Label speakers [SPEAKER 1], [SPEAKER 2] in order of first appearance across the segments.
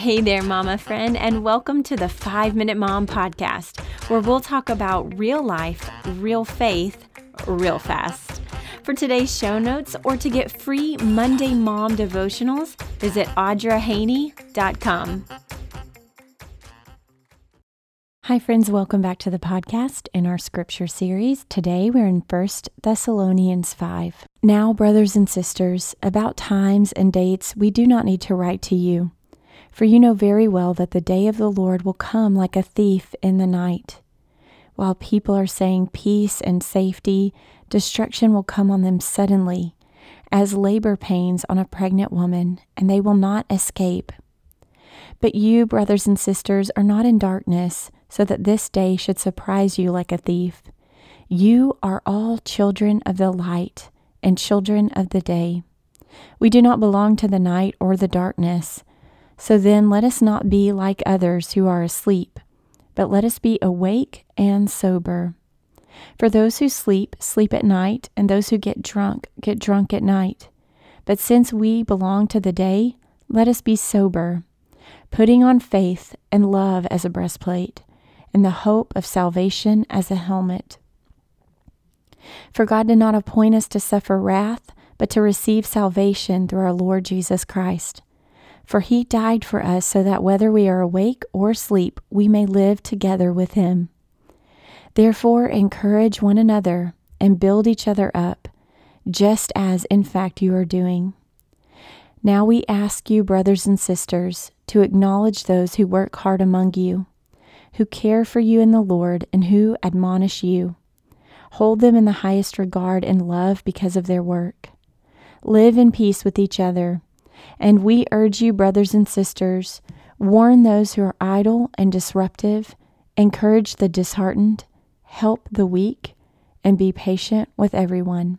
[SPEAKER 1] Hey there, mama friend, and welcome to the 5 Minute Mom podcast, where we'll talk about real life, real faith, real fast. For today's show notes or to get free Monday Mom devotionals, visit audrahaney.com. Hi friends, welcome back to the podcast in our scripture series. Today we're in 1 Thessalonians 5. Now, brothers and sisters, about times and dates we do not need to write to you for you know very well that the day of the Lord will come like a thief in the night. While people are saying peace and safety, destruction will come on them suddenly, as labor pains on a pregnant woman, and they will not escape. But you, brothers and sisters, are not in darkness, so that this day should surprise you like a thief. You are all children of the light and children of the day. We do not belong to the night or the darkness. So then let us not be like others who are asleep, but let us be awake and sober. For those who sleep, sleep at night, and those who get drunk, get drunk at night. But since we belong to the day, let us be sober, putting on faith and love as a breastplate, and the hope of salvation as a helmet. For God did not appoint us to suffer wrath, but to receive salvation through our Lord Jesus Christ. For he died for us so that whether we are awake or asleep, we may live together with him. Therefore, encourage one another and build each other up, just as in fact you are doing. Now we ask you, brothers and sisters, to acknowledge those who work hard among you, who care for you in the Lord, and who admonish you. Hold them in the highest regard and love because of their work. Live in peace with each other and we urge you, brothers and sisters, warn those who are idle and disruptive, encourage the disheartened, help the weak, and be patient with everyone.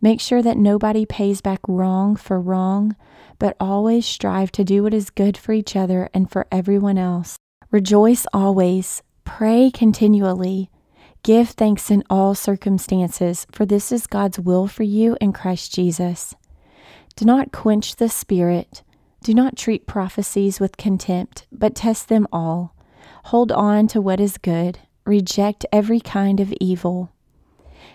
[SPEAKER 1] Make sure that nobody pays back wrong for wrong, but always strive to do what is good for each other and for everyone else. Rejoice always, pray continually, give thanks in all circumstances, for this is God's will for you in Christ Jesus. Do not quench the spirit. Do not treat prophecies with contempt, but test them all. Hold on to what is good. Reject every kind of evil.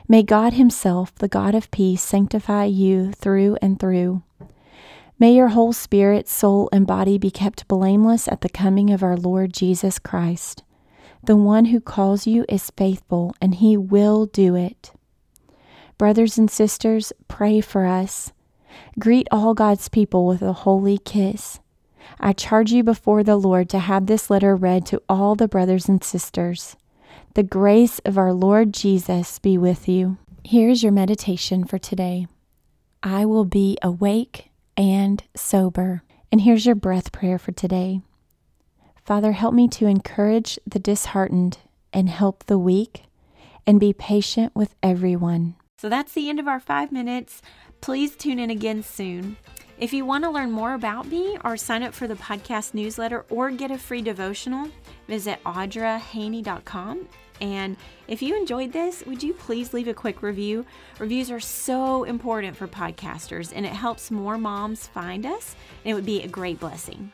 [SPEAKER 1] May God Himself, the God of peace, sanctify you through and through. May your whole spirit, soul, and body be kept blameless at the coming of our Lord Jesus Christ. The one who calls you is faithful, and He will do it. Brothers and sisters, pray for us. Greet all God's people with a holy kiss. I charge you before the Lord to have this letter read to all the brothers and sisters. The grace of our Lord Jesus be with you. Here's your meditation for today I will be awake and sober. And here's your breath prayer for today. Father, help me to encourage the disheartened and help the weak and be patient with everyone. So that's the end of our five minutes. Please tune in again soon. If you want to learn more about me or sign up for the podcast newsletter or get a free devotional, visit audrahaney.com. And if you enjoyed this, would you please leave a quick review? Reviews are so important for podcasters and it helps more moms find us, and it would be a great blessing.